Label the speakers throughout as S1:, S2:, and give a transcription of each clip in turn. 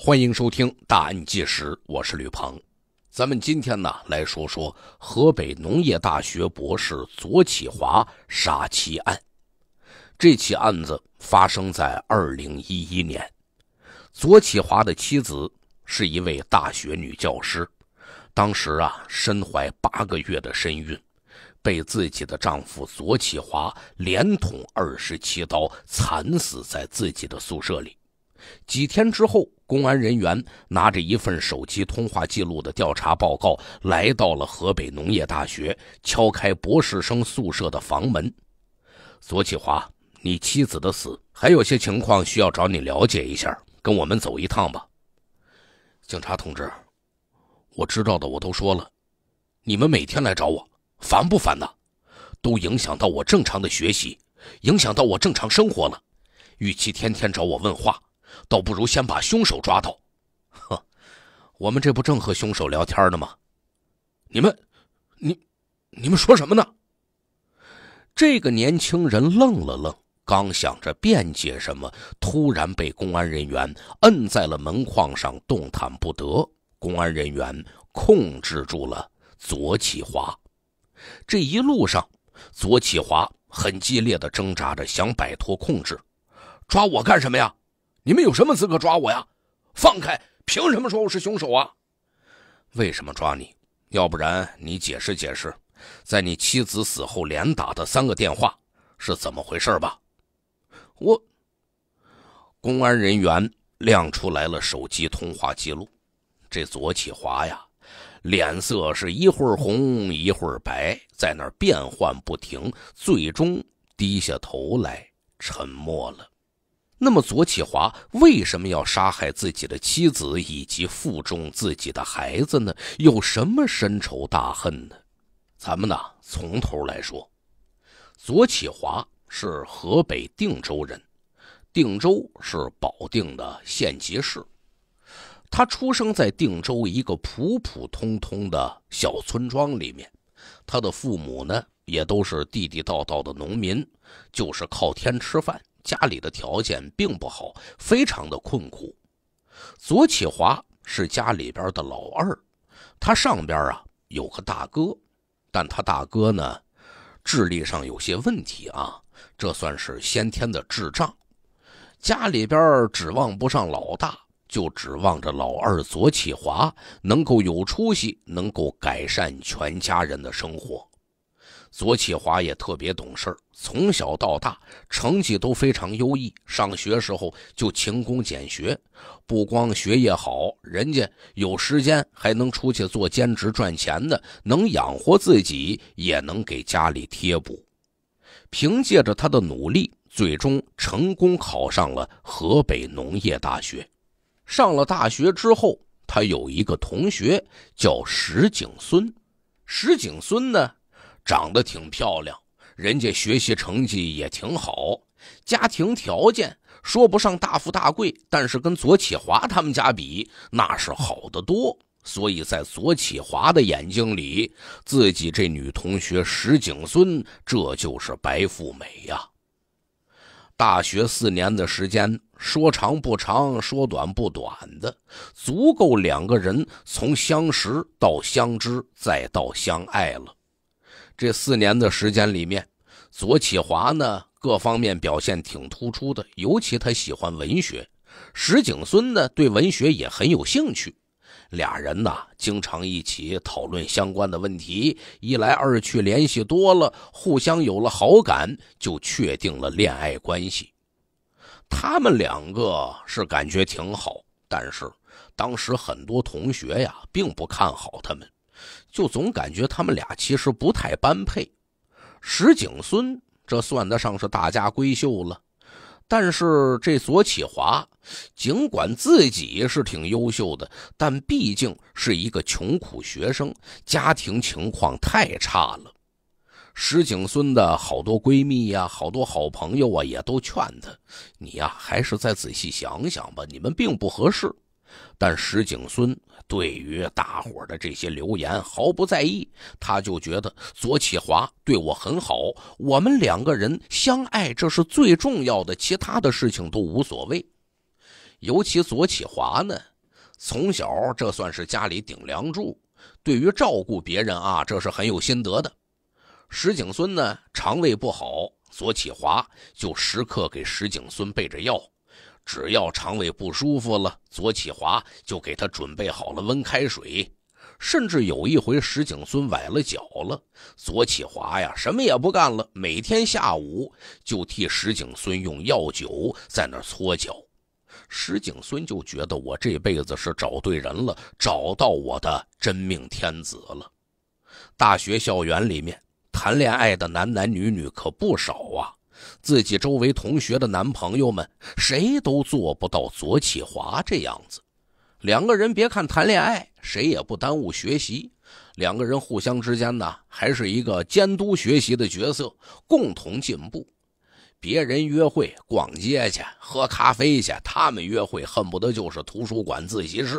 S1: 欢迎收听《大案纪实》，我是吕鹏。咱们今天呢来说说河北农业大学博士左启华杀妻案。这起案子发生在二零一一年。左启华的妻子是一位大学女教师，当时啊身怀八个月的身孕，被自己的丈夫左启华连捅二十七刀，惨死在自己的宿舍里。几天之后，公安人员拿着一份手机通话记录的调查报告，来到了河北农业大学，敲开博士生宿舍的房门。左启华，你妻子的死，还有些情况需要找你了解一下，跟我们走一趟吧。警察同志，我知道的我都说了，你们每天来找我，烦不烦呐？都影响到我正常的学习，影响到我正常生活了。与其天天找我问话。倒不如先把凶手抓到。哼，我们这不正和凶手聊天呢吗？你们，你，你们说什么呢？这个年轻人愣了愣，刚想着辩解什么，突然被公安人员摁在了门框上，动弹不得。公安人员控制住了左启华。这一路上，左启华很激烈的挣扎着，想摆脱控制。抓我干什么呀？你们有什么资格抓我呀？放开！凭什么说我是凶手啊？为什么抓你？要不然你解释解释，在你妻子死后连打的三个电话是怎么回事吧？我……公安人员亮出来了手机通话记录。这左启华呀，脸色是一会儿红一会儿白，在那儿变换不停，最终低下头来沉默了。那么左启华为什么要杀害自己的妻子以及腹中自己的孩子呢？有什么深仇大恨呢？咱们呢从头来说，左启华是河北定州人，定州是保定的县级市，他出生在定州一个普普通通的小村庄里面，他的父母呢也都是地地道道的农民，就是靠天吃饭。家里的条件并不好，非常的困苦。左启华是家里边的老二，他上边啊有个大哥，但他大哥呢，智力上有些问题啊，这算是先天的智障。家里边指望不上老大，就指望着老二左启华能够有出息，能够改善全家人的生活。左启华也特别懂事从小到大成绩都非常优异。上学时候就勤工俭学，不光学业好，人家有时间还能出去做兼职赚钱的，能养活自己，也能给家里贴补。凭借着他的努力，最终成功考上了河北农业大学。上了大学之后，他有一个同学叫石景孙，石景孙呢。长得挺漂亮，人家学习成绩也挺好，家庭条件说不上大富大贵，但是跟左启华他们家比，那是好得多。所以在左启华的眼睛里，自己这女同学石景孙，这就是白富美呀。大学四年的时间，说长不长，说短不短的，足够两个人从相识到相知，再到相爱了。这四年的时间里面，左启华呢各方面表现挺突出的，尤其他喜欢文学，石景孙呢对文学也很有兴趣，俩人呢经常一起讨论相关的问题，一来二去联系多了，互相有了好感，就确定了恋爱关系。他们两个是感觉挺好，但是当时很多同学呀并不看好他们。就总感觉他们俩其实不太般配。石井孙这算得上是大家闺秀了，但是这左启华尽管自己是挺优秀的，但毕竟是一个穷苦学生，家庭情况太差了。石井孙的好多闺蜜呀，好多好朋友啊，也都劝他：“你呀，还是再仔细想想吧，你们并不合适。”但石景孙对于大伙的这些流言毫不在意，他就觉得左启华对我很好，我们两个人相爱，这是最重要的，其他的事情都无所谓。尤其左启华呢，从小这算是家里顶梁柱，对于照顾别人啊，这是很有心得的。石景孙呢，肠胃不好，左启华就时刻给石景孙备着药。只要肠胃不舒服了，左启华就给他准备好了温开水。甚至有一回，石井孙崴了脚了，左启华呀，什么也不干了，每天下午就替石景孙用药酒在那搓脚。石景孙就觉得我这辈子是找对人了，找到我的真命天子了。大学校园里面谈恋爱的男男女女可不少啊。自己周围同学的男朋友们，谁都做不到左启华这样子。两个人别看谈恋爱，谁也不耽误学习。两个人互相之间呢，还是一个监督学习的角色，共同进步。别人约会逛街去，喝咖啡去；他们约会，恨不得就是图书馆、自习室，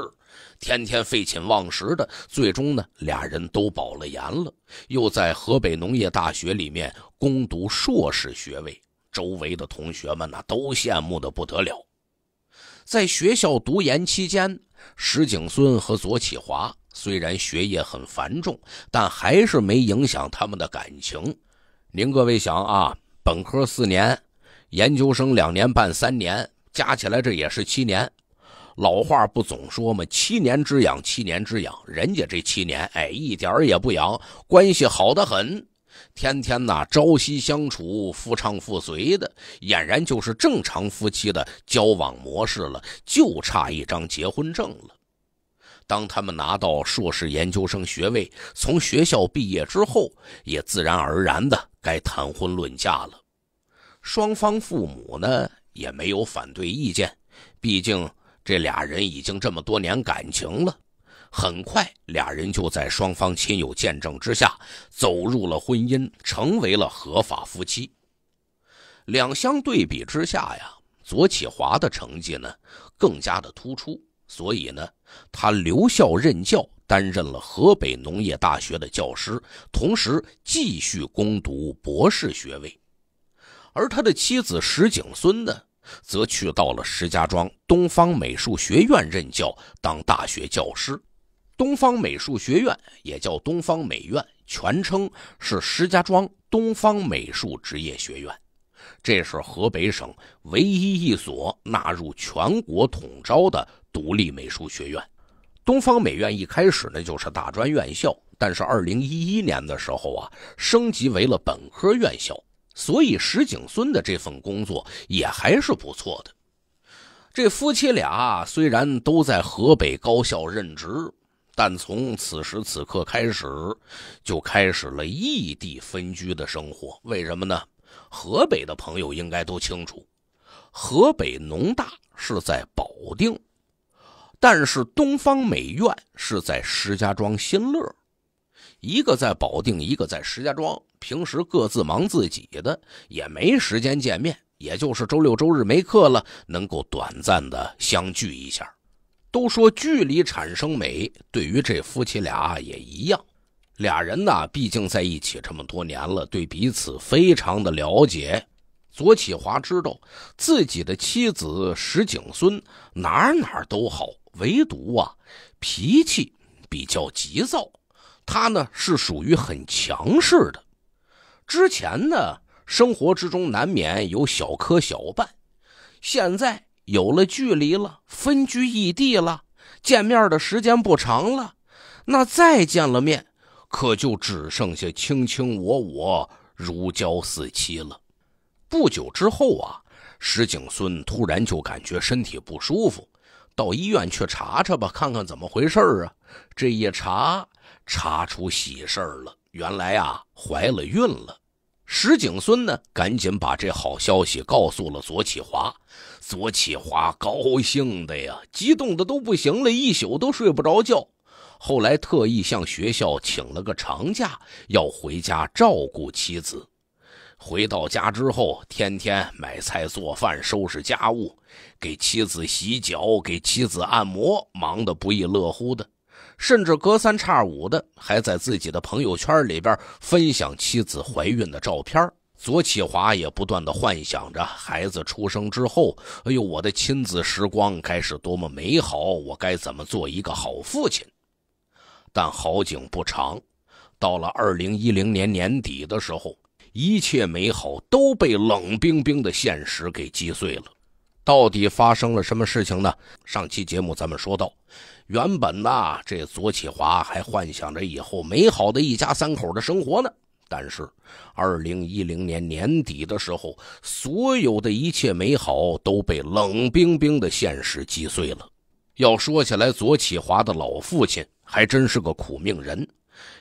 S1: 天天废寝忘食的。最终呢，俩人都保了研了，又在河北农业大学里面攻读硕士学位。周围的同学们呢，都羡慕的不得了。在学校读研期间，石景孙和左启华虽然学业很繁重，但还是没影响他们的感情。您各位想啊，本科四年，研究生两年半、三年，加起来这也是七年。老话不总说吗？七年之痒，七年之痒。人家这七年，哎，一点也不痒，关系好得很。天天呐，朝夕相处，夫唱妇随的，俨然就是正常夫妻的交往模式了，就差一张结婚证了。当他们拿到硕士研究生学位，从学校毕业之后，也自然而然的该谈婚论嫁了。双方父母呢，也没有反对意见，毕竟这俩人已经这么多年感情了。很快，俩人就在双方亲友见证之下走入了婚姻，成为了合法夫妻。两相对比之下呀，左启华的成绩呢更加的突出，所以呢，他留校任教，担任了河北农业大学的教师，同时继续攻读博士学位。而他的妻子石景孙呢，则去到了石家庄东方美术学院任教，当大学教师。东方美术学院也叫东方美院，全称是石家庄东方美术职业学院，这是河北省唯一一所纳入全国统招的独立美术学院。东方美院一开始呢就是大专院校，但是二零一一年的时候啊升级为了本科院校，所以石景孙的这份工作也还是不错的。这夫妻俩虽然都在河北高校任职。但从此时此刻开始，就开始了异地分居的生活。为什么呢？河北的朋友应该都清楚，河北农大是在保定，但是东方美院是在石家庄新乐，一个在保定，一个在石家庄，平时各自忙自己的，也没时间见面，也就是周六周日没课了，能够短暂的相聚一下。都说距离产生美，对于这夫妻俩也一样。俩人呢，毕竟在一起这么多年了，对彼此非常的了解。左启华知道自己的妻子石景孙哪哪都好，唯独啊脾气比较急躁。他呢是属于很强势的，之前呢生活之中难免有小磕小绊，现在。有了距离了，分居异地了，见面的时间不长了，那再见了面，可就只剩下卿卿我我如胶似漆了。不久之后啊，石景孙突然就感觉身体不舒服，到医院去查查吧，看看怎么回事啊。这一查，查出喜事了，原来啊怀了孕了。石景孙呢，赶紧把这好消息告诉了左启华。左启华高兴的呀，激动的都不行了，一宿都睡不着觉。后来特意向学校请了个长假，要回家照顾妻子。回到家之后，天天买菜做饭、收拾家务，给妻子洗脚、给妻子按摩，忙得不亦乐乎的。甚至隔三差五的，还在自己的朋友圈里边分享妻子怀孕的照片左启华也不断的幻想着孩子出生之后，哎呦，我的亲子时光该是多么美好！我该怎么做一个好父亲？但好景不长，到了二零一零年年底的时候，一切美好都被冷冰冰的现实给击碎了。到底发生了什么事情呢？上期节目咱们说到，原本呐，这左启华还幻想着以后美好的一家三口的生活呢。但是，二零一零年年底的时候，所有的一切美好都被冷冰冰的现实击碎了。要说起来，左启华的老父亲还真是个苦命人，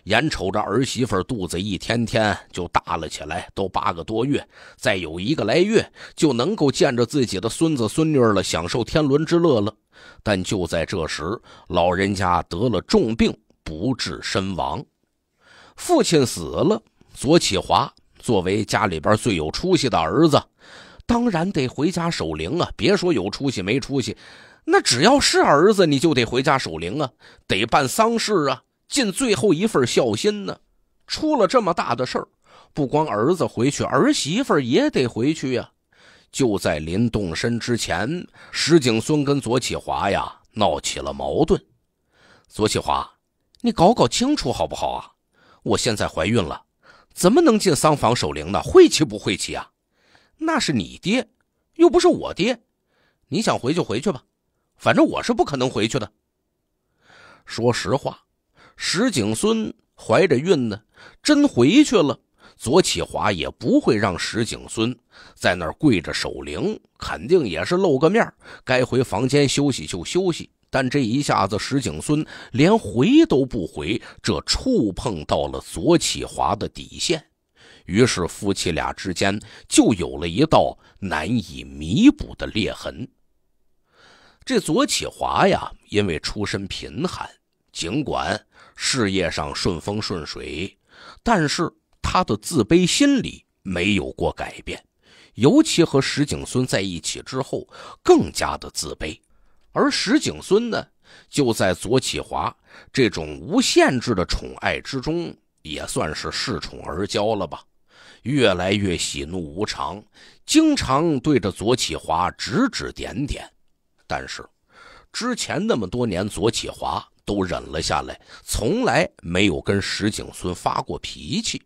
S1: 眼瞅着儿媳妇肚子一天天就大了起来，都八个多月，再有一个来月就能够见着自己的孙子孙女了，享受天伦之乐了。但就在这时，老人家得了重病，不治身亡。父亲死了。左启华作为家里边最有出息的儿子，当然得回家守灵啊！别说有出息没出息，那只要是儿子，你就得回家守灵啊，得办丧事啊，尽最后一份孝心呢。出了这么大的事儿，不光儿子回去，儿媳妇也得回去呀。就在临动身之前，石景松跟左启华呀闹起了矛盾。左启华，你搞搞清楚好不好啊？我现在怀孕了。怎么能进丧房守灵呢？晦气不晦气啊？那是你爹，又不是我爹。你想回就回去吧，反正我是不可能回去的。说实话，石井孙怀着孕呢，真回去了，左启华也不会让石井孙在那儿跪着守灵，肯定也是露个面儿。该回房间休息就休息。但这一下子，石井孙连回都不回，这触碰到了左启华的底线，于是夫妻俩之间就有了一道难以弥补的裂痕。这左启华呀，因为出身贫寒，尽管事业上顺风顺水，但是他的自卑心理没有过改变，尤其和石井孙在一起之后，更加的自卑。而石井孙呢，就在左启华这种无限制的宠爱之中，也算是恃宠而骄了吧，越来越喜怒无常，经常对着左启华指指点点。但是，之前那么多年，左启华都忍了下来，从来没有跟石井孙发过脾气。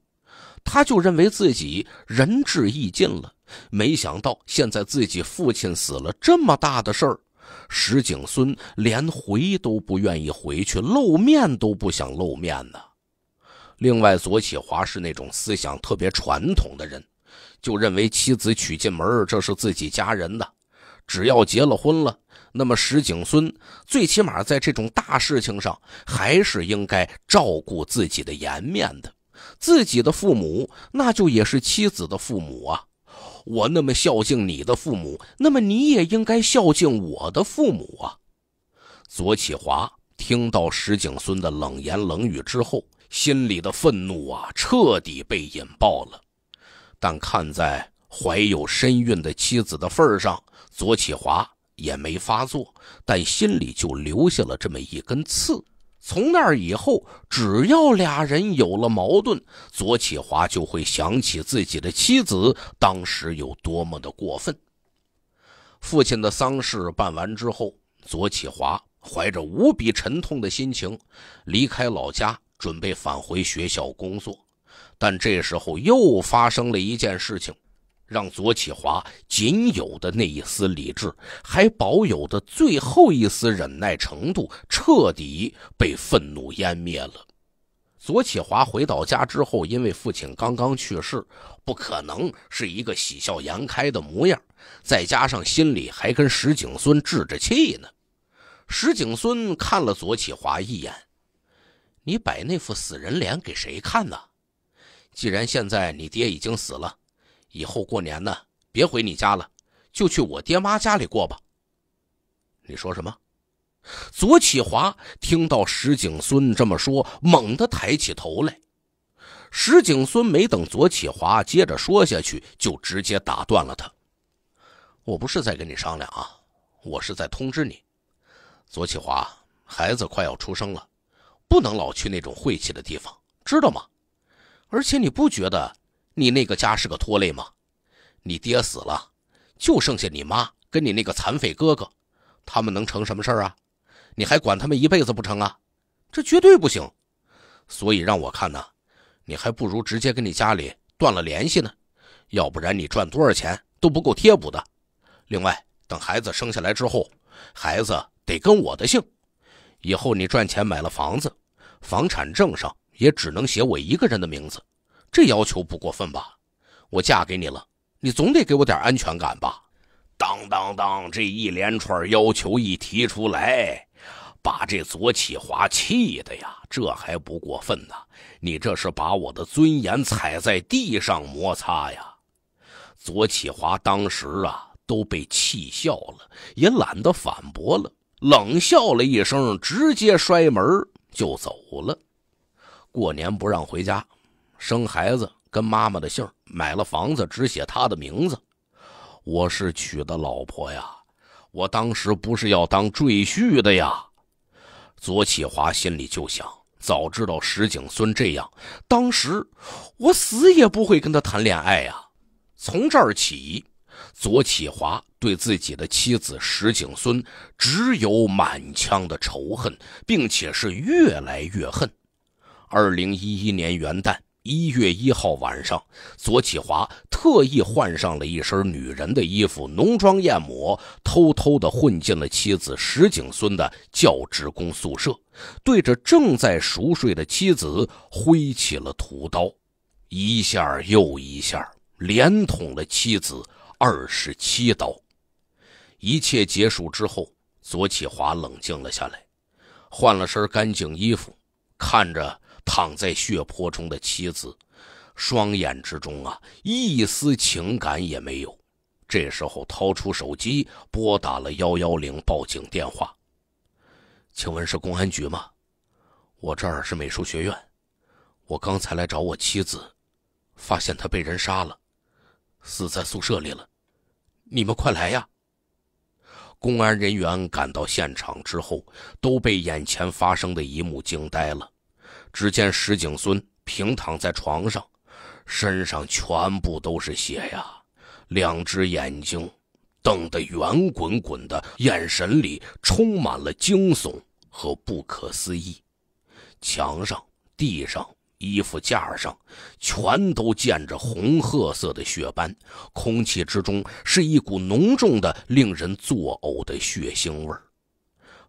S1: 他就认为自己仁至义尽了，没想到现在自己父亲死了这么大的事儿。石景孙连回都不愿意回去，露面都不想露面呢。另外，左启华是那种思想特别传统的人，就认为妻子娶进门这是自己家人的，只要结了婚了，那么石景孙最起码在这种大事情上，还是应该照顾自己的颜面的，自己的父母，那就也是妻子的父母啊。我那么孝敬你的父母，那么你也应该孝敬我的父母啊！左启华听到石景孙的冷言冷语之后，心里的愤怒啊，彻底被引爆了。但看在怀有身孕的妻子的份上，左启华也没发作，但心里就留下了这么一根刺。从那以后，只要俩人有了矛盾，左启华就会想起自己的妻子当时有多么的过分。父亲的丧事办完之后，左启华怀着无比沉痛的心情离开老家，准备返回学校工作。但这时候又发生了一件事情。让左启华仅有的那一丝理智，还保有的最后一丝忍耐程度，彻底被愤怒湮灭了。左启华回到家之后，因为父亲刚刚去世，不可能是一个喜笑颜开的模样，再加上心里还跟石景孙置着气呢。石景孙看了左启华一眼：“你摆那副死人脸给谁看呢？既然现在你爹已经死了。”以后过年呢，别回你家了，就去我爹妈家里过吧。你说什么？左启华听到石井孙这么说，猛地抬起头来。石井孙没等左启华接着说下去，就直接打断了他：“我不是在跟你商量啊，我是在通知你。左启华，孩子快要出生了，不能老去那种晦气的地方，知道吗？而且你不觉得？”你那个家是个拖累吗？你爹死了，就剩下你妈跟你那个残废哥哥，他们能成什么事啊？你还管他们一辈子不成啊？这绝对不行。所以让我看呢，你还不如直接跟你家里断了联系呢。要不然你赚多少钱都不够贴补的。另外，等孩子生下来之后，孩子得跟我的姓。以后你赚钱买了房子，房产证上也只能写我一个人的名字。这要求不过分吧？我嫁给你了，你总得给我点安全感吧？当当当！这一连串要求一提出来，把这左启华气的呀，这还不过分呐？你这是把我的尊严踩在地上摩擦呀！左启华当时啊，都被气笑了，也懒得反驳了，冷笑了一声，直接摔门就走了。过年不让回家。生孩子跟妈妈的姓，买了房子只写他的名字。我是娶的老婆呀，我当时不是要当赘婿的呀。左启华心里就想：早知道石景孙这样，当时我死也不会跟他谈恋爱呀。从这儿起，左启华对自己的妻子石景孙只有满腔的仇恨，并且是越来越恨。二零一一年元旦。一月一号晚上，左启华特意换上了一身女人的衣服，浓妆艳抹，偷偷地混进了妻子石景孙的教职工宿舍，对着正在熟睡的妻子挥起了屠刀，一下又一下，连捅了妻子二十七刀。一切结束之后，左启华冷静了下来，换了身干净衣服，看着。躺在血泊中的妻子，双眼之中啊一丝情感也没有。这时候掏出手机，拨打了幺幺零报警电话。请问是公安局吗？我这儿是美术学院。我刚才来找我妻子，发现她被人杀了，死在宿舍里了。你们快来呀！公安人员赶到现场之后，都被眼前发生的一幕惊呆了。只见石井孙平躺在床上，身上全部都是血呀，两只眼睛瞪得圆滚滚的，眼神里充满了惊悚和不可思议。墙上、地上、衣服架上，全都见着红褐色的血斑，空气之中是一股浓重的、令人作呕的血腥味儿。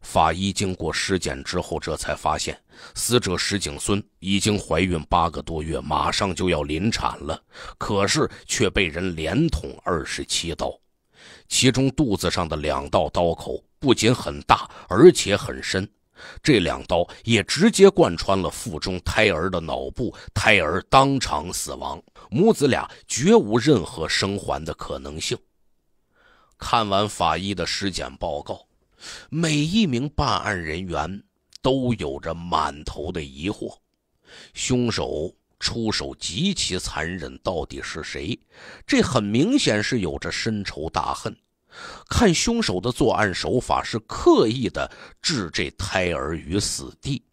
S1: 法医经过尸检之后，这才发现死者石景孙已经怀孕八个多月，马上就要临产了，可是却被人连捅二十七刀，其中肚子上的两道刀口不仅很大，而且很深，这两刀也直接贯穿了腹中胎儿的脑部，胎儿当场死亡，母子俩绝无任何生还的可能性。看完法医的尸检报告。每一名办案人员都有着满头的疑惑。凶手出手极其残忍，到底是谁？这很明显是有着深仇大恨。看凶手的作案手法，是刻意的置这胎儿于死地。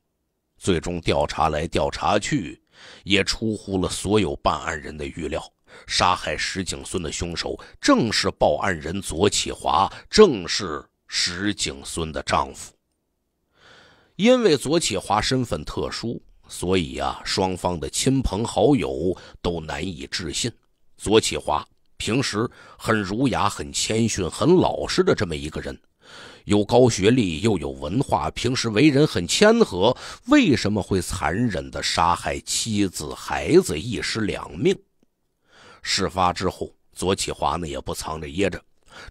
S1: 最终调查来调查去，也出乎了所有办案人的预料。杀害石井孙的凶手，正是报案人左启华，正是。石井孙的丈夫，因为左启华身份特殊，所以啊，双方的亲朋好友都难以置信。左启华平时很儒雅、很谦逊、很老实的这么一个人，有高学历又有文化，平时为人很谦和，为什么会残忍的杀害妻子、孩子，一尸两命？事发之后，左启华呢也不藏着掖着。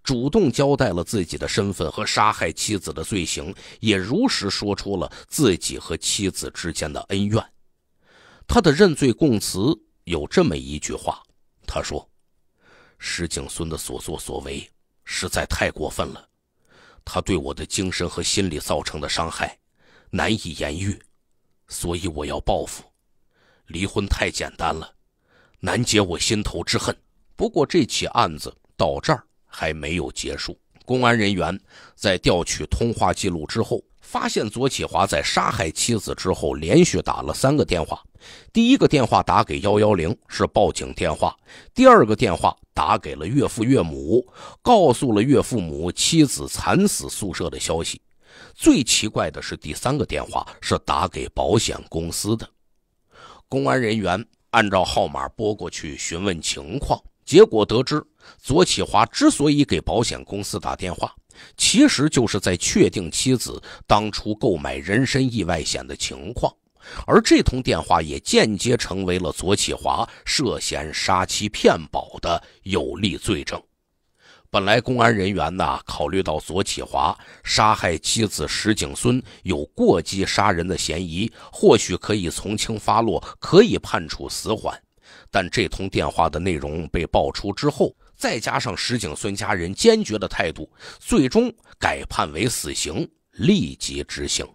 S1: 主动交代了自己的身份和杀害妻子的罪行，也如实说出了自己和妻子之间的恩怨。他的认罪供词有这么一句话：“他说，石景孙的所作所为实在太过分了，他对我的精神和心理造成的伤害难以言喻，所以我要报复。离婚太简单了，难解我心头之恨。不过这起案子到这儿。”还没有结束。公安人员在调取通话记录之后，发现左启华在杀害妻子之后，连续打了三个电话。第一个电话打给幺幺零，是报警电话；第二个电话打给了岳父岳母，告诉了岳父母妻子惨死宿舍的消息。最奇怪的是，第三个电话是打给保险公司的。公安人员按照号码拨过去询问情况，结果得知。左启华之所以给保险公司打电话，其实就是在确定妻子当初购买人身意外险的情况，而这通电话也间接成为了左启华涉嫌杀妻骗保的有力罪证。本来公安人员呐，考虑到左启华杀害妻子石景孙有过激杀人的嫌疑，或许可以从轻发落，可以判处死缓，但这通电话的内容被爆出之后。再加上石井孙家人坚决的态度，最终改判为死刑，立即执行。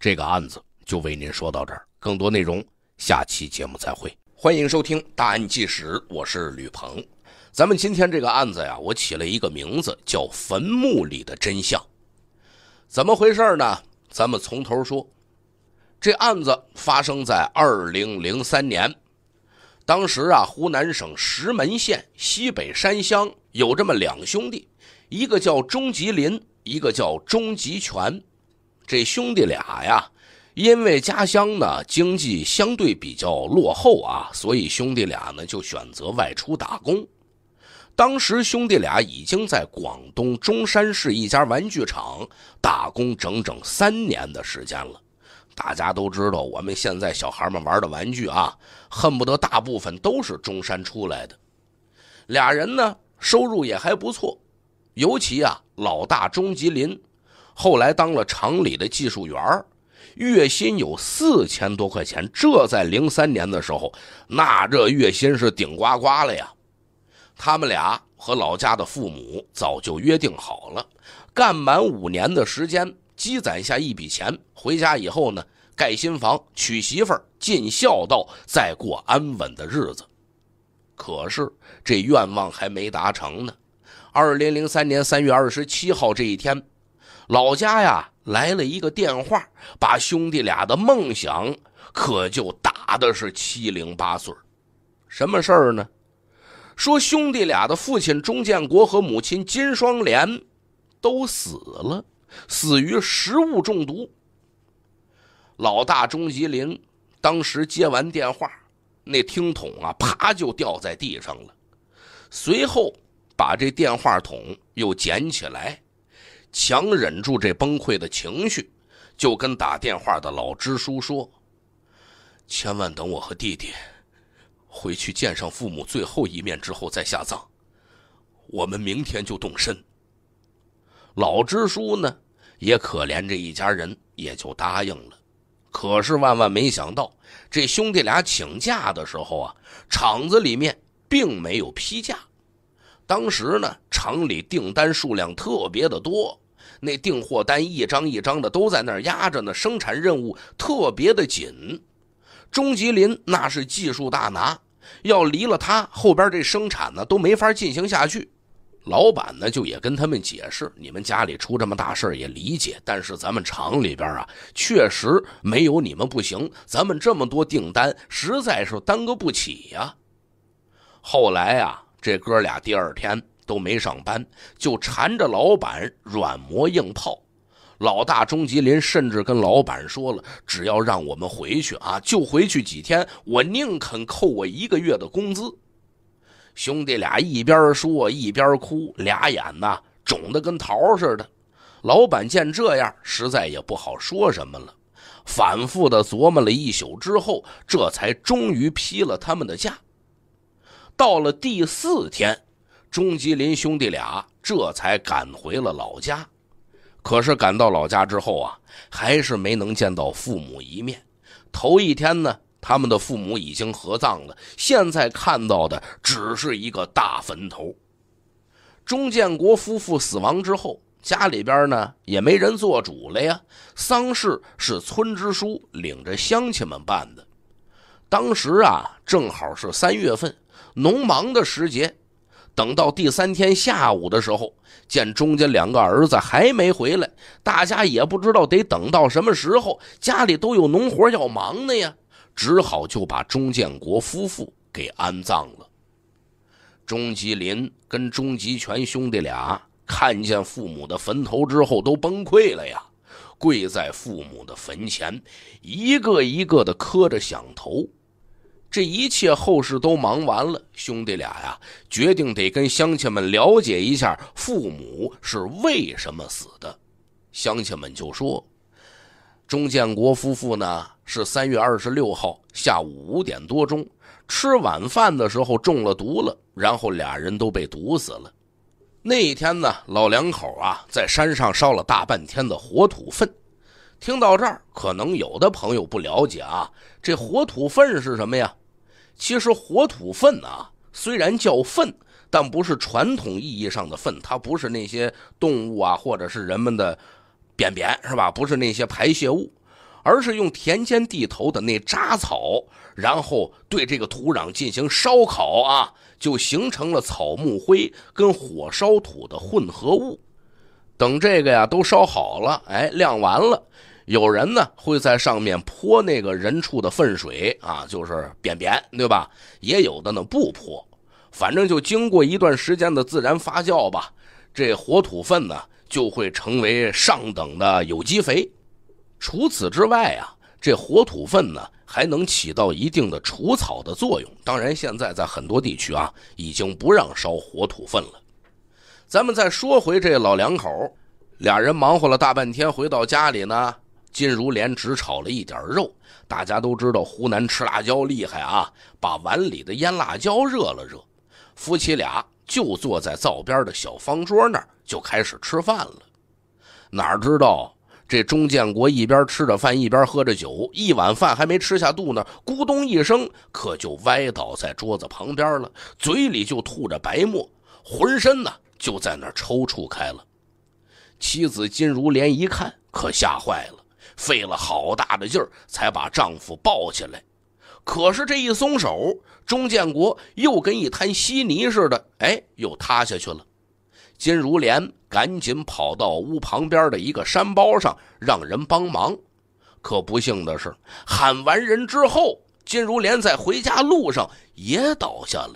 S1: 这个案子就为您说到这儿，更多内容下期节目再会。欢迎收听《大案纪实》，我是吕鹏。咱们今天这个案子呀，我起了一个名字叫《坟墓里的真相》，怎么回事呢？咱们从头说。这案子发生在二零零三年。当时啊，湖南省石门县西北山乡有这么两兄弟，一个叫钟吉林，一个叫钟吉全。这兄弟俩呀，因为家乡呢经济相对比较落后啊，所以兄弟俩呢就选择外出打工。当时兄弟俩已经在广东中山市一家玩具厂打工整整三年的时间了。大家都知道，我们现在小孩们玩的玩具啊。恨不得大部分都是中山出来的，俩人呢收入也还不错，尤其啊老大钟吉林，后来当了厂里的技术员月薪有四千多块钱，这在零三年的时候，那这月薪是顶呱呱了呀。他们俩和老家的父母早就约定好了，干满五年的时间，积攒下一笔钱，回家以后呢。盖新房、娶媳妇儿、尽孝道，再过安稳的日子。可是这愿望还没达成呢。二零零三年三月二十七号这一天，老家呀来了一个电话，把兄弟俩的梦想可就打的是七零八碎。什么事儿呢？说兄弟俩的父亲钟建国和母亲金双莲都死了，死于食物中毒。老大钟吉林当时接完电话，那听筒啊，啪就掉在地上了。随后把这电话筒又捡起来，强忍住这崩溃的情绪，就跟打电话的老支书说：“千万等我和弟弟回去见上父母最后一面之后再下葬，我们明天就动身。”老支书呢，也可怜这一家人，也就答应了。可是万万没想到，这兄弟俩请假的时候啊，厂子里面并没有批假。当时呢，厂里订单数量特别的多，那订货单一张一张的都在那儿压着呢，生产任务特别的紧。钟吉林那是技术大拿，要离了他，后边这生产呢都没法进行下去。老板呢，就也跟他们解释，你们家里出这么大事也理解，但是咱们厂里边啊，确实没有你们不行，咱们这么多订单，实在是耽搁不起呀。后来啊，这哥俩第二天都没上班，就缠着老板软磨硬泡。老大钟吉林甚至跟老板说了，只要让我们回去啊，就回去几天，我宁肯扣我一个月的工资。兄弟俩一边说一边哭，俩眼呐肿得跟桃似的。老板见这样，实在也不好说什么了。反复的琢磨了一宿之后，这才终于批了他们的假。到了第四天，钟吉林兄弟俩这才赶回了老家。可是赶到老家之后啊，还是没能见到父母一面。头一天呢。他们的父母已经合葬了，现在看到的只是一个大坟头。钟建国夫妇死亡之后，家里边呢也没人做主了呀。丧事是村支书领着乡亲们办的。当时啊，正好是三月份，农忙的时节。等到第三天下午的时候，见钟家两个儿子还没回来，大家也不知道得等到什么时候，家里都有农活要忙的呀。只好就把钟建国夫妇给安葬了。钟吉林跟钟吉全兄弟俩看见父母的坟头之后都崩溃了呀，跪在父母的坟前，一个一个的磕着响头。这一切后事都忙完了，兄弟俩呀决定得跟乡亲们了解一下父母是为什么死的。乡亲们就说。钟建国夫妇呢是三月二十六号下午五点多钟吃晚饭的时候中了毒了，然后俩人都被毒死了。那一天呢，老两口啊在山上烧了大半天的火土粪。听到这儿，可能有的朋友不了解啊，这火土粪是什么呀？其实火土粪啊，虽然叫粪，但不是传统意义上的粪，它不是那些动物啊或者是人们的。便便是吧？不是那些排泄物，而是用田间地头的那渣草，然后对这个土壤进行烧烤啊，就形成了草木灰跟火烧土的混合物。等这个呀都烧好了，哎，晾完了，有人呢会在上面泼那个人畜的粪水啊，就是便便，对吧？也有的呢不泼，反正就经过一段时间的自然发酵吧，这火土粪呢。就会成为上等的有机肥。除此之外啊，这火土粪呢，还能起到一定的除草的作用。当然，现在在很多地区啊，已经不让烧火土粪了。咱们再说回这老两口，俩人忙活了大半天，回到家里呢。金如莲只炒了一点肉。大家都知道湖南吃辣椒厉害啊，把碗里的腌辣椒热了热。夫妻俩就坐在灶边的小方桌那儿。就开始吃饭了，哪知道这钟建国一边吃着饭一边喝着酒，一碗饭还没吃下肚呢，咕咚一声，可就歪倒在桌子旁边了，嘴里就吐着白沫，浑身呢就在那抽搐开了。妻子金如莲一看，可吓坏了，费了好大的劲儿才把丈夫抱起来，可是这一松手，钟建国又跟一滩稀泥似的，哎，又塌下去了。金如莲赶紧跑到屋旁边的一个山包上，让人帮忙。可不幸的是，喊完人之后，金如莲在回家路上也倒下了。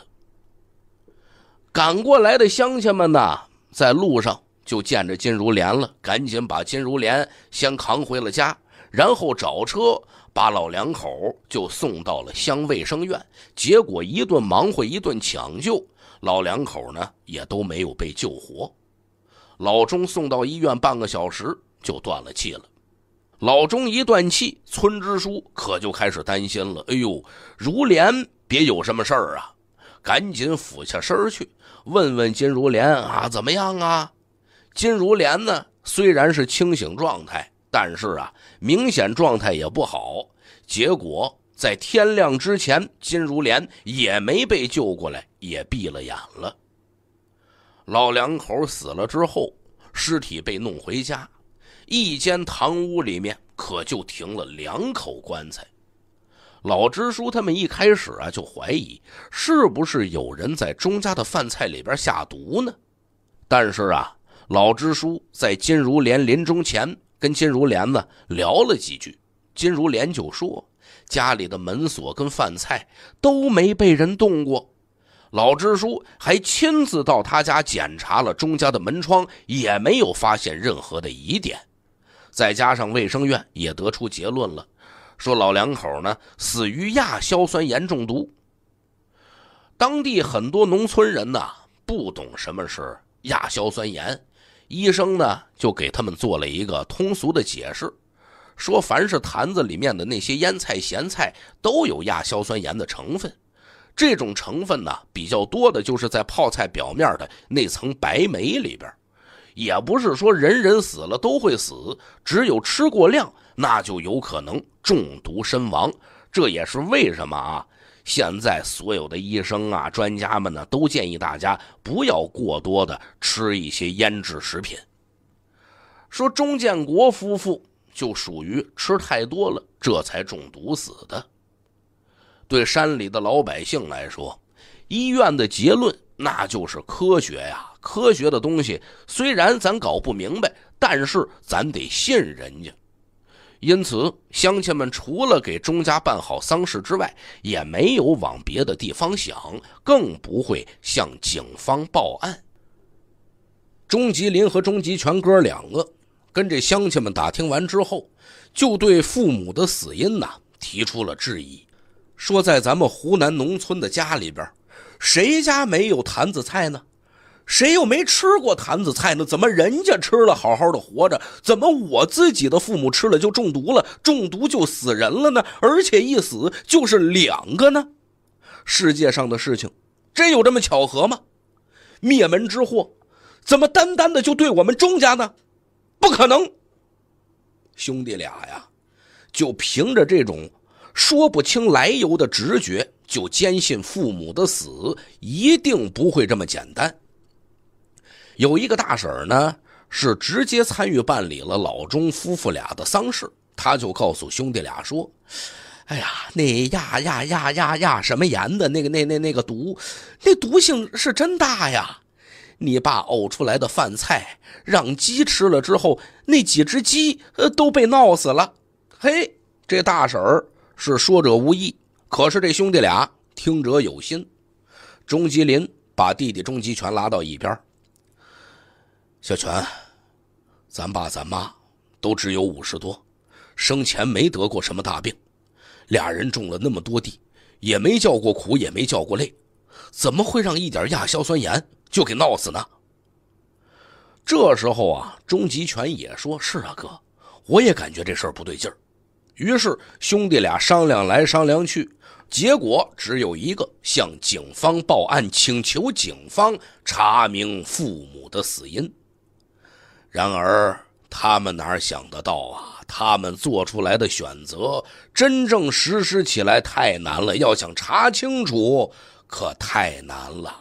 S1: 赶过来的乡亲们呢，在路上就见着金如莲了，赶紧把金如莲先扛回了家，然后找车把老两口就送到了乡卫生院。结果一顿忙活，一顿抢救。老两口呢也都没有被救活，老钟送到医院半个小时就断了气了。老钟一断气，村支书可就开始担心了。哎呦，如莲别有什么事儿啊！赶紧俯下身去问问金如莲啊，怎么样啊？金如莲呢虽然是清醒状态，但是啊，明显状态也不好。结果在天亮之前，金如莲也没被救过来。也闭了眼了。老两口死了之后，尸体被弄回家，一间堂屋里面可就停了两口棺材。老支书他们一开始啊就怀疑是不是有人在钟家的饭菜里边下毒呢，但是啊，老支书在金如莲临终前跟金如莲呢聊了几句，金如莲就说家里的门锁跟饭菜都没被人动过。老支书还亲自到他家检查了钟家的门窗，也没有发现任何的疑点。再加上卫生院也得出结论了，说老两口呢死于亚硝酸盐中毒。当地很多农村人呢不懂什么是亚硝酸盐，医生呢就给他们做了一个通俗的解释，说凡是坛子里面的那些腌菜、咸菜都有亚硝酸盐的成分。这种成分呢比较多的，就是在泡菜表面的那层白霉里边也不是说人人死了都会死，只有吃过量，那就有可能中毒身亡。这也是为什么啊？现在所有的医生啊、专家们呢，都建议大家不要过多的吃一些腌制食品。说钟建国夫妇就属于吃太多了，这才中毒死的。对山里的老百姓来说，医院的结论那就是科学呀。科学的东西虽然咱搞不明白，但是咱得信人家。因此，乡亲们除了给钟家办好丧事之外，也没有往别的地方想，更不会向警方报案。钟吉林和钟吉全哥两个跟这乡亲们打听完之后，就对父母的死因呢提出了质疑。说在咱们湖南农村的家里边，谁家没有坛子菜呢？谁又没吃过坛子菜呢？怎么人家吃了好好的活着，怎么我自己的父母吃了就中毒了？中毒就死人了呢？而且一死就是两个呢？世界上的事情，真有这么巧合吗？灭门之祸，怎么单单的就对我们钟家呢？不可能！兄弟俩呀，就凭着这种。说不清来由的直觉，就坚信父母的死一定不会这么简单。有一个大婶儿呢，是直接参与办理了老钟夫妇俩的丧事，他就告诉兄弟俩说：“哎呀，那呀呀呀呀呀，什么盐的那个那那那个毒，那毒性是真大呀！你爸呕出来的饭菜让鸡吃了之后，那几只鸡呃都被闹死了。嘿，这大婶儿。”是说者无意，可是这兄弟俩听者有心。钟吉林把弟弟钟吉全拉到一边：“小全，咱爸咱妈都只有五十多，生前没得过什么大病，俩人种了那么多地，也没叫过苦，也没叫过累，怎么会让一点亚硝酸盐就给闹死呢？”这时候啊，钟吉全也说：“是啊，哥，我也感觉这事儿不对劲儿。”于是兄弟俩商量来商量去，结果只有一个：向警方报案，请求警方查明父母的死因。然而他们哪想得到啊？他们做出来的选择，真正实施起来太难了。要想查清楚，可太难了。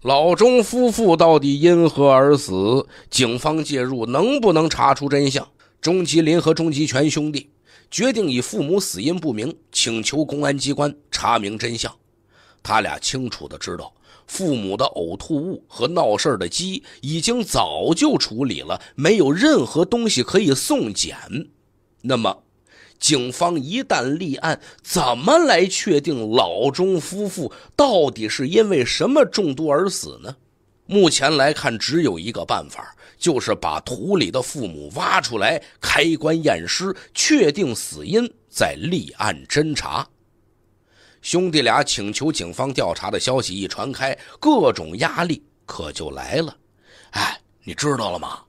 S1: 老钟夫妇到底因何而死？警方介入，能不能查出真相？钟吉林和钟吉全兄弟决定以父母死因不明，请求公安机关查明真相。他俩清楚的知道，父母的呕吐物和闹事的鸡已经早就处理了，没有任何东西可以送检。那么，警方一旦立案，怎么来确定老钟夫妇到底是因为什么中毒而死呢？目前来看，只有一个办法。就是把土里的父母挖出来，开棺验尸，确定死因，再立案侦查。兄弟俩请求警方调查的消息一传开，各种压力可就来了。哎，你知道了吗？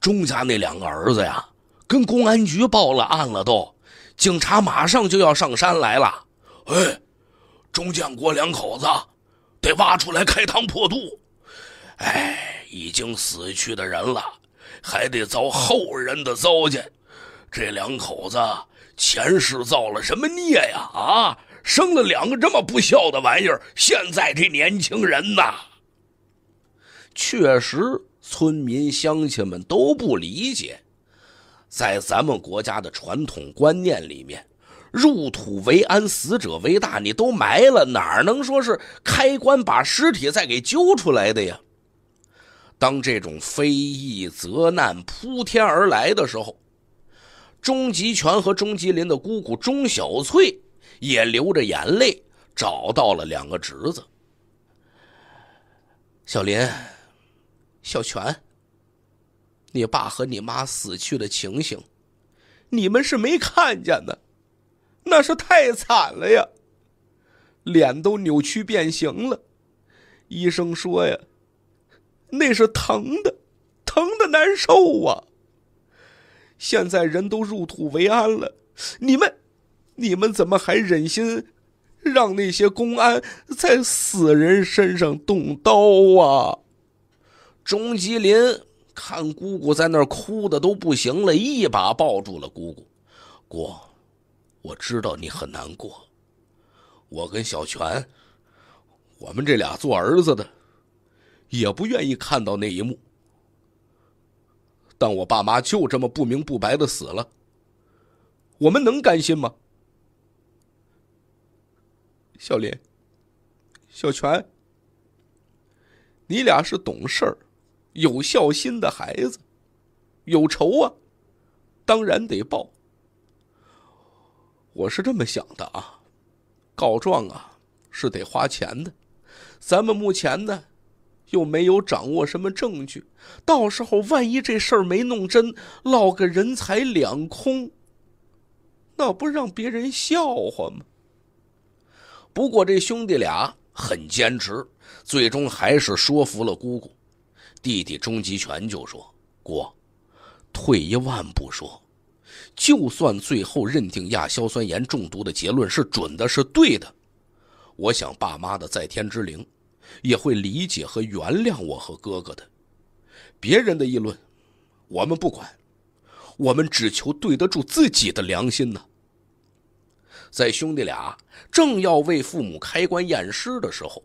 S1: 钟家那两个儿子呀，跟公安局报了案了，都，警察马上就要上山来了。哎，钟建国两口子得挖出来开膛破肚。哎。已经死去的人了，还得遭后人的糟践。这两口子前世造了什么孽呀？啊，生了两个这么不孝的玩意儿。现在这年轻人呐，确实，村民乡亲们都不理解。在咱们国家的传统观念里面，入土为安，死者为大。你都埋了，哪能说是开棺把尸体再给揪出来的呀？当这种非议责难铺天而来的时候，钟吉全和钟吉林的姑姑钟小翠也流着眼泪找到了两个侄子。小林，小全，你爸和你妈死去的情形，你们是没看见的，那是太惨了呀，脸都扭曲变形了，医生说呀。那是疼的，疼的难受啊！现在人都入土为安了，你们，你们怎么还忍心让那些公安在死人身上动刀啊？钟吉林看姑姑在那儿哭的都不行了，一把抱住了姑姑：“姑，我知道你很难过，我跟小泉，我们这俩做儿子的。”也不愿意看到那一幕。但我爸妈就这么不明不白的死了，我们能甘心吗？小林，小泉，你俩是懂事儿、有孝心的孩子，有仇啊，当然得报。我是这么想的啊，告状啊是得花钱的，咱们目前呢。又没有掌握什么证据，到时候万一这事儿没弄真，落个人财两空，那不让别人笑话吗？不过这兄弟俩很坚持，最终还是说服了姑姑。弟弟钟吉全就说：“姑，退一万步说，就算最后认定亚硝酸盐中毒的结论是准的，是对的，我想爸妈的在天之灵。”也会理解和原谅我和哥哥的，别人的议论，我们不管，我们只求对得住自己的良心呢。在兄弟俩正要为父母开棺验尸的时候，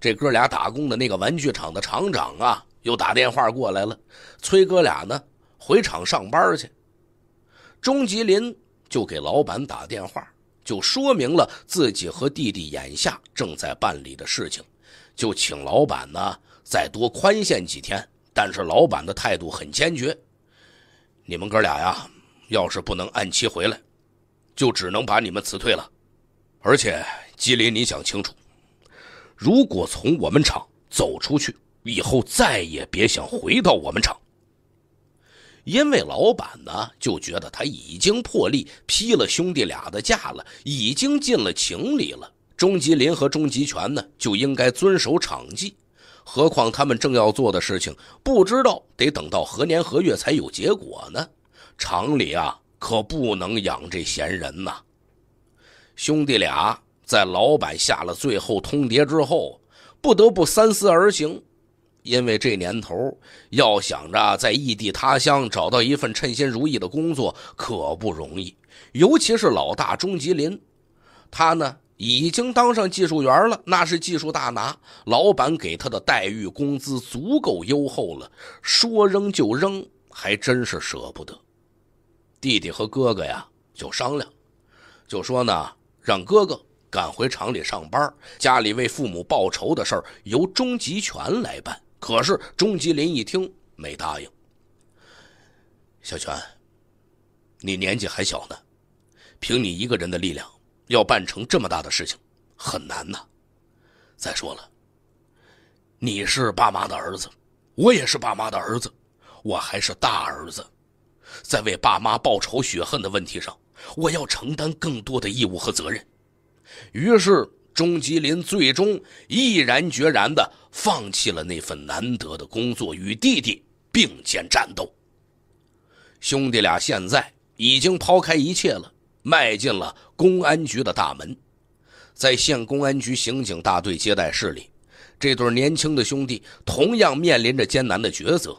S1: 这哥俩打工的那个玩具厂的厂长啊，又打电话过来了，催哥俩呢回厂上班去。钟吉林就给老板打电话，就说明了自己和弟弟眼下正在办理的事情。就请老板呢再多宽限几天，但是老板的态度很坚决。你们哥俩呀，要是不能按期回来，就只能把你们辞退了。而且，吉林，你想清楚，如果从我们厂走出去以后，再也别想回到我们厂。因为老板呢，就觉得他已经破例批了兄弟俩的假了，已经进了情理了。钟吉林和钟吉全呢，就应该遵守场纪。何况他们正要做的事情，不知道得等到何年何月才有结果呢。厂里啊，可不能养这闲人呐。兄弟俩在老板下了最后通牒之后，不得不三思而行，因为这年头要想着在异地他乡找到一份称心如意的工作可不容易，尤其是老大钟吉林，他呢。已经当上技术员了，那是技术大拿。老板给他的待遇、工资足够优厚了。说扔就扔，还真是舍不得。弟弟和哥哥呀，就商量，就说呢，让哥哥赶回厂里上班，家里为父母报仇的事儿由钟吉全来办。可是钟吉林一听，没答应。小全，你年纪还小呢，凭你一个人的力量。要办成这么大的事情很难呐！再说了，你是爸妈的儿子，我也是爸妈的儿子，我还是大儿子，在为爸妈报仇雪恨的问题上，我要承担更多的义务和责任。于是，钟吉林最终毅然决然地放弃了那份难得的工作，与弟弟并肩战斗。兄弟俩现在已经抛开一切了，迈进了。公安局的大门，在县公安局刑警大队接待室里，这对年轻的兄弟同样面临着艰难的抉择。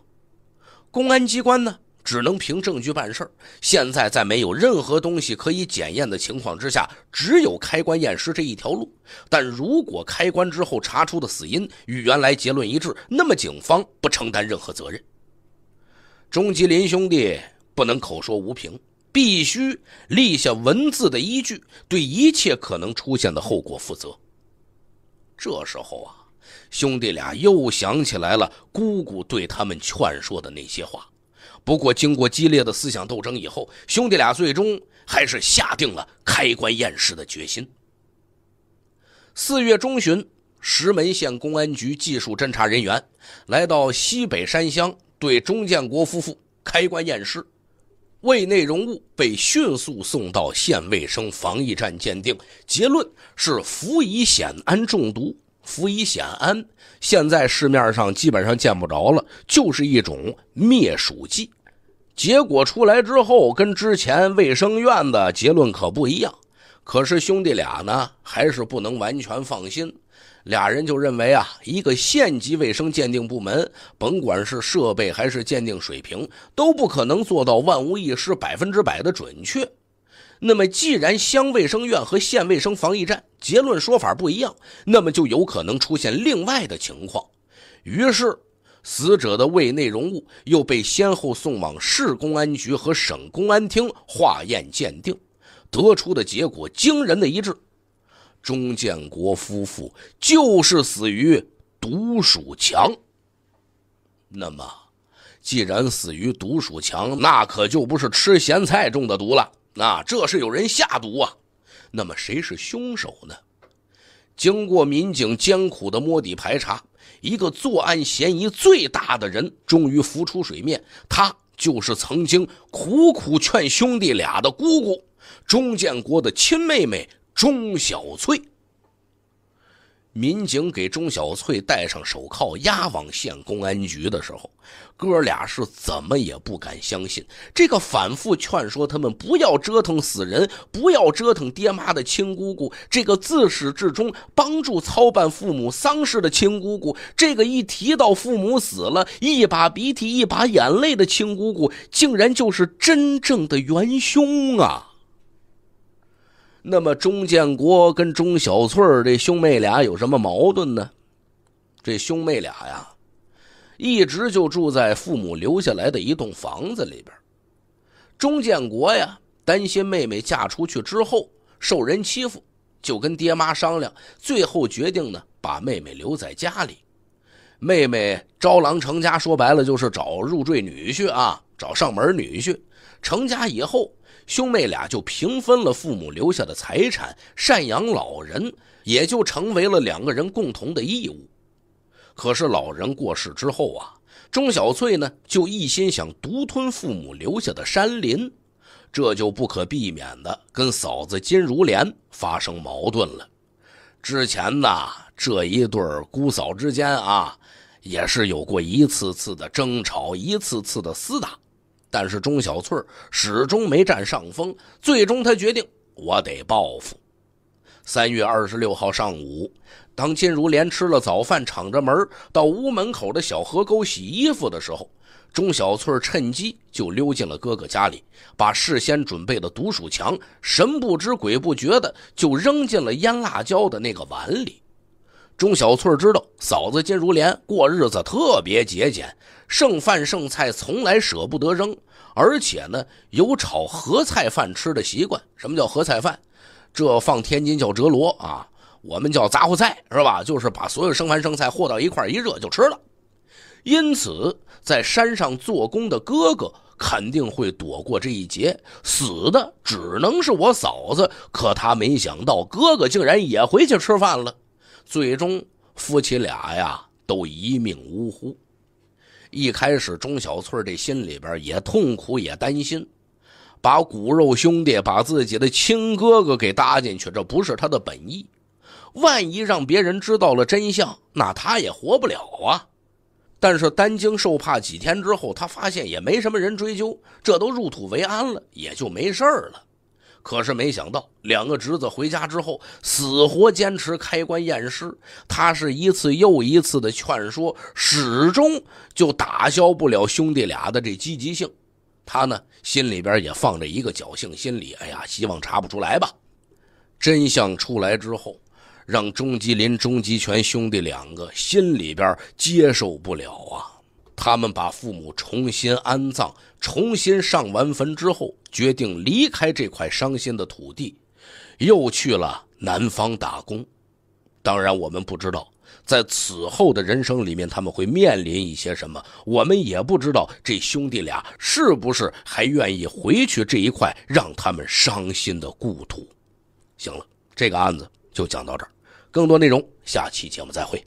S1: 公安机关呢，只能凭证据办事儿。现在在没有任何东西可以检验的情况之下，只有开棺验尸这一条路。但如果开棺之后查出的死因与原来结论一致，那么警方不承担任何责任。钟吉林兄弟不能口说无凭。必须立下文字的依据，对一切可能出现的后果负责。这时候啊，兄弟俩又想起来了姑姑对他们劝说的那些话。不过，经过激烈的思想斗争以后，兄弟俩最终还是下定了开棺验尸的决心。四月中旬，石门县公安局技术侦查人员来到西北山乡，对钟建国夫妇开棺验尸。胃内容物被迅速送到县卫生防疫站鉴定，结论是氟乙酰胺中毒。氟乙酰胺现在市面上基本上见不着了，就是一种灭鼠剂。结果出来之后，跟之前卫生院的结论可不一样。可是兄弟俩呢，还是不能完全放心。俩人就认为啊，一个县级卫生鉴定部门，甭管是设备还是鉴定水平，都不可能做到万无一失、百分之百的准确。那么，既然乡卫生院和县卫生防疫站结论说法不一样，那么就有可能出现另外的情况。于是，死者的胃内容物又被先后送往市公安局和省公安厅化验鉴定，得出的结果惊人的一致。钟建国夫妇就是死于毒鼠强。那么，既然死于毒鼠强，那可就不是吃咸菜中的毒了。那这是有人下毒啊！那么，谁是凶手呢？经过民警艰苦的摸底排查，一个作案嫌疑最大的人终于浮出水面。他就是曾经苦苦劝兄弟俩的姑姑钟建国的亲妹妹。钟小翠，民警给钟小翠戴上手铐，押往县公安局的时候，哥俩是怎么也不敢相信，这个反复劝说他们不要折腾死人，不要折腾爹妈的亲姑姑，这个自始至终帮助操办父母丧事的亲姑姑，这个一提到父母死了，一把鼻涕一把眼泪的亲姑姑，竟然就是真正的元凶啊！那么，钟建国跟钟小翠儿这兄妹俩有什么矛盾呢？这兄妹俩呀，一直就住在父母留下来的一栋房子里边。钟建国呀，担心妹妹嫁出去之后受人欺负，就跟爹妈商量，最后决定呢，把妹妹留在家里。妹妹招郎成家，说白了就是找入赘女婿啊，找上门女婿，成家以后。兄妹俩就平分了父母留下的财产，赡养老人也就成为了两个人共同的义务。可是老人过世之后啊，钟小翠呢就一心想独吞父母留下的山林，这就不可避免的跟嫂子金如莲发生矛盾了。之前呢，这一对姑嫂之间啊，也是有过一次次的争吵，一次次的厮打。但是钟小翠始终没占上风，最终他决定我得报复。三月二十六号上午，当金如莲吃了早饭，敞着门到屋门口的小河沟洗衣服的时候，钟小翠趁机就溜进了哥哥家里，把事先准备的毒鼠强神不知鬼不觉的就扔进了腌辣椒的那个碗里。钟小翠知道嫂子金如莲过日子特别节俭，剩饭剩菜从来舍不得扔。而且呢，有炒合菜饭吃的习惯。什么叫合菜饭？这放天津叫折罗啊，我们叫杂乎菜，是吧？就是把所有生饭生菜和到一块一热就吃了。因此，在山上做工的哥哥肯定会躲过这一劫，死的只能是我嫂子。可他没想到，哥哥竟然也回去吃饭了。最终，夫妻俩呀，都一命呜呼。一开始，钟小翠这心里边也痛苦，也担心，把骨肉兄弟、把自己的亲哥哥给搭进去，这不是她的本意。万一让别人知道了真相，那她也活不了啊！但是担惊受怕几天之后，她发现也没什么人追究，这都入土为安了，也就没事了。可是没想到，两个侄子回家之后，死活坚持开棺验尸。他是一次又一次的劝说，始终就打消不了兄弟俩的这积极性。他呢，心里边也放着一个侥幸心理，哎呀，希望查不出来吧。真相出来之后，让钟吉林、钟吉全兄弟两个心里边接受不了啊。他们把父母重新安葬，重新上完坟之后，决定离开这块伤心的土地，又去了南方打工。当然，我们不知道在此后的人生里面他们会面临一些什么，我们也不知道这兄弟俩是不是还愿意回去这一块让他们伤心的故土。行了，这个案子就讲到这儿，更多内容下期节目再会。